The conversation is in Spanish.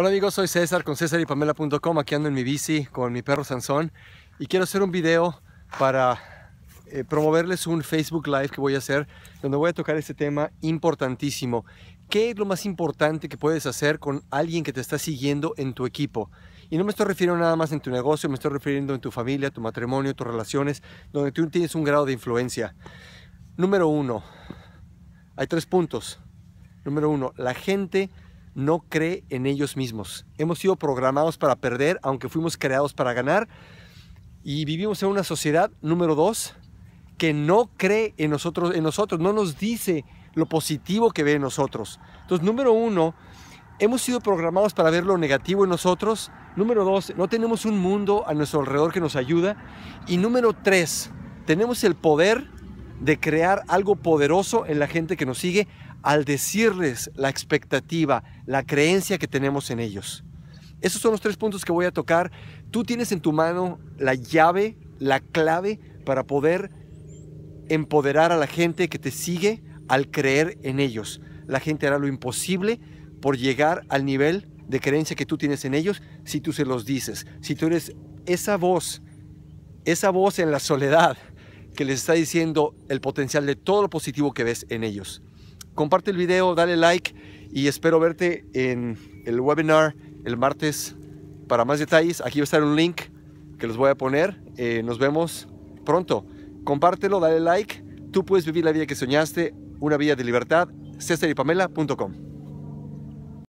Hola amigos, soy César con César y Aquí ando en mi bici con mi perro Sansón y quiero hacer un video para eh, promoverles un Facebook Live que voy a hacer donde voy a tocar este tema importantísimo. ¿Qué es lo más importante que puedes hacer con alguien que te está siguiendo en tu equipo? Y no me estoy refiriendo nada más en tu negocio, me estoy refiriendo en tu familia, tu matrimonio, tus relaciones, donde tú tienes un grado de influencia. Número uno, hay tres puntos. Número uno, la gente no cree en ellos mismos. Hemos sido programados para perder, aunque fuimos creados para ganar. Y vivimos en una sociedad, número dos, que no cree en nosotros, en nosotros, no nos dice lo positivo que ve en nosotros. Entonces, número uno, hemos sido programados para ver lo negativo en nosotros. Número dos, no tenemos un mundo a nuestro alrededor que nos ayuda. Y número tres, tenemos el poder de crear algo poderoso en la gente que nos sigue al decirles la expectativa, la creencia que tenemos en ellos. Esos son los tres puntos que voy a tocar. Tú tienes en tu mano la llave, la clave para poder empoderar a la gente que te sigue al creer en ellos. La gente hará lo imposible por llegar al nivel de creencia que tú tienes en ellos si tú se los dices, si tú eres esa voz, esa voz en la soledad que les está diciendo el potencial de todo lo positivo que ves en ellos. Comparte el video, dale like y espero verte en el webinar el martes para más detalles. Aquí va a estar un link que los voy a poner. Eh, nos vemos pronto. Compártelo, dale like. Tú puedes vivir la vida que soñaste, una vida de libertad. puntocom.